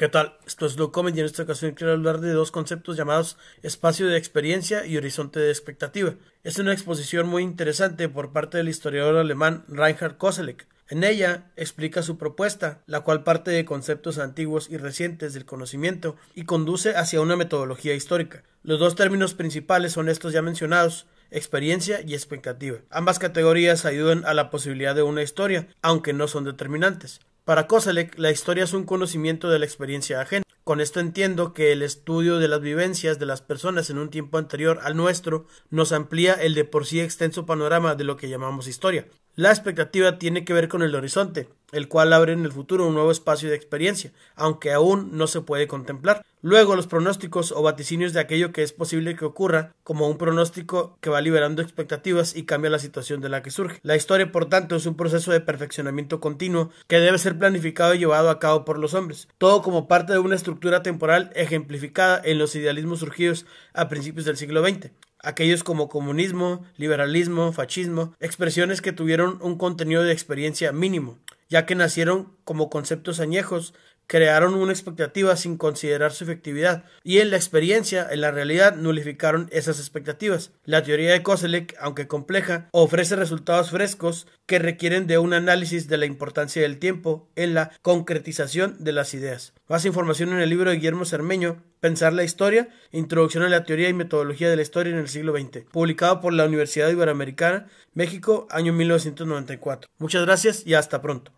¿Qué tal? Esto es y en esta ocasión quiero hablar de dos conceptos llamados espacio de experiencia y horizonte de expectativa. Es una exposición muy interesante por parte del historiador alemán Reinhard Koselleck. En ella explica su propuesta, la cual parte de conceptos antiguos y recientes del conocimiento y conduce hacia una metodología histórica. Los dos términos principales son estos ya mencionados, experiencia y expectativa. Ambas categorías ayudan a la posibilidad de una historia, aunque no son determinantes. Para Kozalek, la historia es un conocimiento de la experiencia ajena. Con esto entiendo que el estudio de las vivencias de las personas en un tiempo anterior al nuestro nos amplía el de por sí extenso panorama de lo que llamamos historia. La expectativa tiene que ver con el horizonte, el cual abre en el futuro un nuevo espacio de experiencia, aunque aún no se puede contemplar. Luego los pronósticos o vaticinios de aquello que es posible que ocurra, como un pronóstico que va liberando expectativas y cambia la situación de la que surge. La historia, por tanto, es un proceso de perfeccionamiento continuo que debe ser planificado y llevado a cabo por los hombres, todo como parte de una estructura temporal ejemplificada en los idealismos surgidos a principios del siglo XX aquellos como comunismo, liberalismo, fascismo, expresiones que tuvieron un contenido de experiencia mínimo, ya que nacieron como conceptos añejos crearon una expectativa sin considerar su efectividad y en la experiencia, en la realidad, nulificaron esas expectativas. La teoría de Koselec aunque compleja, ofrece resultados frescos que requieren de un análisis de la importancia del tiempo en la concretización de las ideas. Más información en el libro de Guillermo Cermeño, Pensar la Historia, Introducción a la Teoría y Metodología de la Historia en el siglo XX, publicado por la Universidad Iberoamericana, México, año 1994. Muchas gracias y hasta pronto.